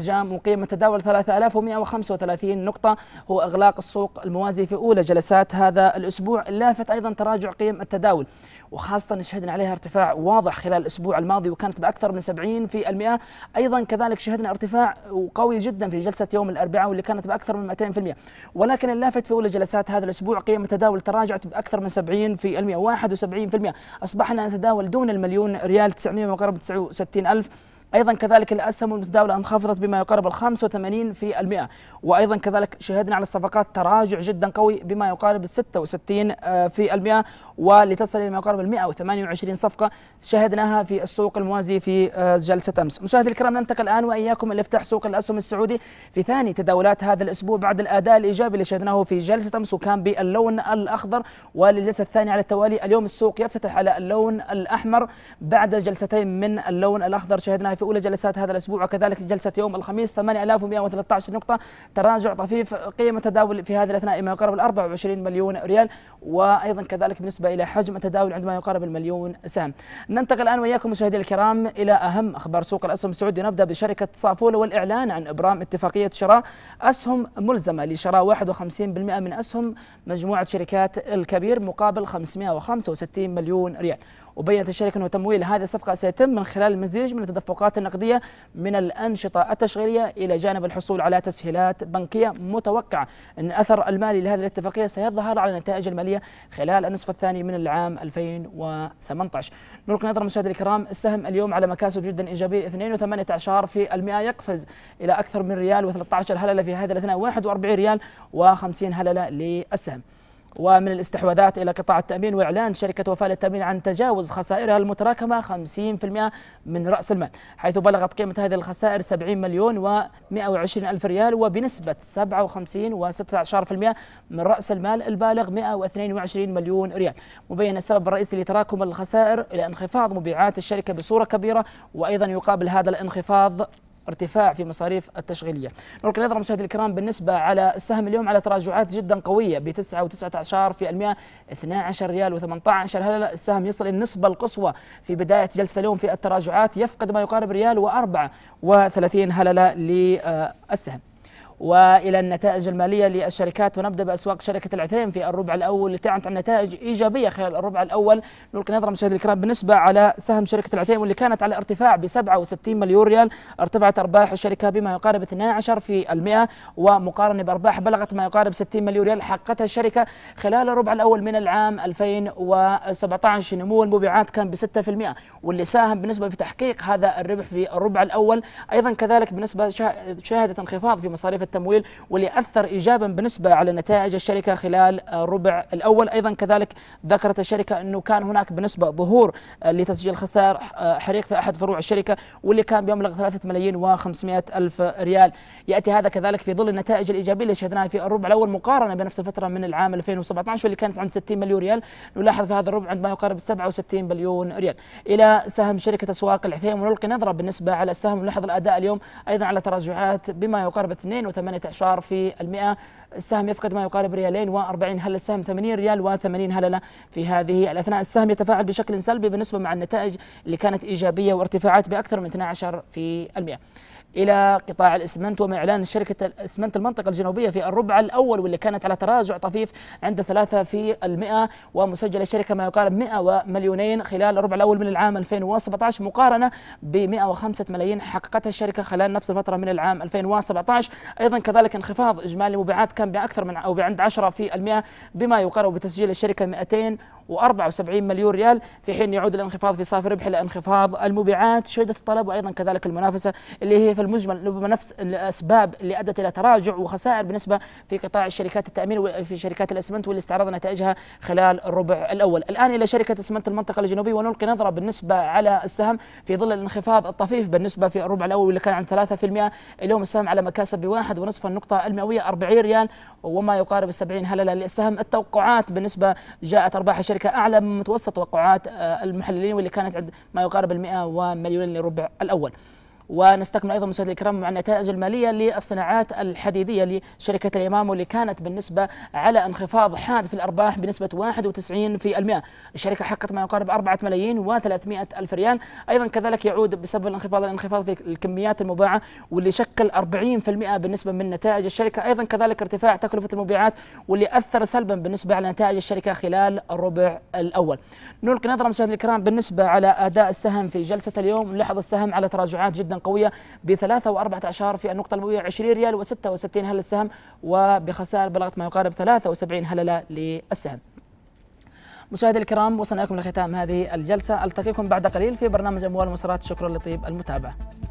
الأحجام وقيمة تداول 3135 نقطة هو إغلاق السوق الموازي في أولى جلسات هذا الأسبوع اللافت أيضا تراجع قيم التداول وخاصة شهدنا عليها ارتفاع واضح خلال الأسبوع الماضي وكانت بأكثر من 70 في المئة أيضا كذلك شهدنا ارتفاع قوي جدا في جلسة يوم الأربعاء واللي كانت بأكثر من 200% ولكن اللافت في أولى جلسات هذا الأسبوع قيم التداول تراجعت بأكثر من 70% 71% أصبحنا نتداول دون المليون ريال 900 وقرب 69 ألف أيضا كذلك الأسهم المتداولة انخفضت بما يقارب ال 85 في المئة وأيضا كذلك شهدنا على الصفقات تراجع جدا قوي بما يقارب ال 66 آه، في المئة ولتصل إلى ما يقارب ال 128 صفقة شهدناها في السوق الموازي في آه، جلسة أمس مشاهدي الكرام ننتقل الآن وإياكم إلى افتتاح سوق الأسهم السعودي في ثاني تداولات هذا الأسبوع بعد الأداء الإيجابي اللي شهدناه في جلسة أمس وكان باللون الأخضر وللجلسة الثانية على التوالي اليوم السوق يفتتح على اللون الأحمر بعد جلستين من اللون الأخضر شهدناها في أولى جلسات هذا الأسبوع وكذلك جلسة يوم الخميس 8113 نقطة تراجع طفيف قيم التداول في هذه الأثناء ما يقارب ال 24 مليون ريال وأيضا كذلك بالنسبة إلى حجم التداول عندما يقارب المليون سهم ننتقل الآن وإياكم مشاهدينا الكرام إلى أهم أخبار سوق الأسهم السعودي نبدأ بشركة صافولة والإعلان عن إبرام اتفاقية شراء أسهم ملزمة لشراء 51% من أسهم مجموعة شركات الكبير مقابل 565 مليون ريال وبينت الشركة أن تمويل هذه الصفقة سيتم من خلال مزيج من التدفقات النقدية من الأنشطة التشغيلية إلى جانب الحصول على تسهيلات بنكية متوقعة أن الأثر المالي لهذه الاتفاقية سيظهر على النتائج المالية خلال النصف الثاني من العام 2018 نلقي نظرة مشاهدي الكرام السهم اليوم على مكاسب جدا إيجابية 2.18 في المئة يقفز إلى أكثر من ريال و13 هللة في هذه الاثناء 41 ريال و50 هللة للسهم ومن الاستحواذات إلى قطاع التأمين وإعلان شركة وفاء للتأمين عن تجاوز خسائرها المتراكمة 50% من رأس المال حيث بلغت قيمة هذه الخسائر 70 مليون و120 ألف ريال وبنسبة 57 و16% من رأس المال البالغ 122 مليون ريال مبين السبب الرئيسي لتراكم الخسائر إلى انخفاض مبيعات الشركة بصورة كبيرة وأيضا يقابل هذا الانخفاض ارتفاع في مصاريف التشغيلية نلقي نظرة مشاهدي الكرام بالنسبة على السهم اليوم على تراجعات جدا قوية ب 9 و المئة 12 ريال و18 هلأ السهم يصل النسبة القصوى في بداية جلسة اليوم في التراجعات يفقد ما يقارب ريال و34 هللة للسهم والى النتائج الماليه للشركات ونبدا باسواق شركه العثيم في الربع الاول اللي اعلنت عن نتائج ايجابيه خلال الربع الاول نلقي نظره مشاهدينا الكرام بالنسبه على سهم شركه العثيم واللي كانت على ارتفاع ب 67 مليون ريال ارتفعت ارباح الشركه بما يقارب 12% ومقارنه بارباح بلغت ما يقارب 60 مليون ريال حققتها الشركه خلال الربع الاول من العام 2017 نمو المبيعات كان ب 6% واللي ساهم بالنسبه في تحقيق هذا الربح في الربع الاول ايضا كذلك بالنسبه شهدت انخفاض في مصاريف التمويل واللي أثر إيجابا بالنسبة على نتائج الشركة خلال الربع الأول أيضا كذلك ذكرت الشركة أنه كان هناك بنسبه ظهور لتسجيل خسائر حريق في أحد فروع الشركة واللي كان بمبلغ 3 ملايين و500 ألف ريال يأتي هذا كذلك في ظل النتائج الإيجابية اللي شهدناها في الربع الأول مقارنة بنفس الفترة من العام 2017 واللي كانت عند 60 مليون ريال نلاحظ في هذا الربع عند ما يقارب 67 مليون ريال إلى سهم شركة أسواق العثيم ونلقي نظرة بالنسبة على السهم نلاحظ الأداء اليوم أيضا على تراجعات بما يقارب 32 أعشار في المئة السهم يفقد ما يقارب ريالين و40 هلله السهم 80 ريال و80 هلله في هذه الاثناء السهم يتفاعل بشكل سلبي بالنسبه مع النتائج اللي كانت ايجابيه وارتفاعات باكثر من 12 في المئة. الى قطاع الاسمنت ومع اعلان شركه اسمنت المنطقه الجنوبيه في الربع الاول واللي كانت على تراجع طفيف عند 3 في المئة ومسجله الشركه ما يقارب 100 مليونين خلال الربع الاول من العام 2017 مقارنه ب 105 ملايين حققتها الشركه خلال نفس الفتره من العام 2017 ايضا كذلك انخفاض اجمالي المبيعات كان باكثر من او بعند 10% بما يقارب بتسجيل الشركه 200 و74 مليون ريال في حين يعود الانخفاض في صافي الربح لانخفاض المبيعات شدة الطلب وايضا كذلك المنافسه اللي هي في المجمل ربما نفس الاسباب اللي ادت الى تراجع وخسائر بالنسبه في قطاع شركات التامين وفي شركات الاسمنت واللي استعرض نتائجها خلال الربع الاول الان الى شركه اسمنت المنطقه الجنوبيه ونلقي نظره بالنسبه على السهم في ظل الانخفاض الطفيف بالنسبه في الربع الاول واللي كان عن 3% اليوم السهم على مكاسب بواحد ونصف النقطه المئويه 40 ريال وما يقارب 70 هلله للسهم التوقعات بالنسبه جاءت ارباح الشركه ذلك أعلى من متوسط توقعات آه، المحللين واللي كانت عند ما يقارب 100 ومليونين للربع الأول ونستكمل ايضا مشاهدي الكرام مع النتائج الماليه للصناعات الحديديه لشركه الامام واللي كانت بالنسبه على انخفاض حاد في الارباح بنسبه 91%، الشركه حققت ما يقارب 4 ملايين و300 الف ريال، ايضا كذلك يعود بسبب الانخفاض الانخفاض في الكميات المباعه واللي شكل 40% بالنسبه من نتائج الشركه، ايضا كذلك ارتفاع تكلفه المبيعات واللي اثر سلبا بالنسبه على نتائج الشركه خلال الربع الاول. نلقي نظره مشاهدي الكرام بالنسبه على اداء السهم في جلسه اليوم، نلاحظ السهم على تراجعات جدا قوية ب 3 وأربعة عشر في النقطة المئوية 20 ريال و66 هلة السهم وبخسائر بلغت ما يقارب 73 هللة للسهم مشاهدي الكرام وصلنا لكم لختام هذه الجلسة ألتقيكم بعد قليل في برنامج أموال المصرات شكرا لطيب المتابعة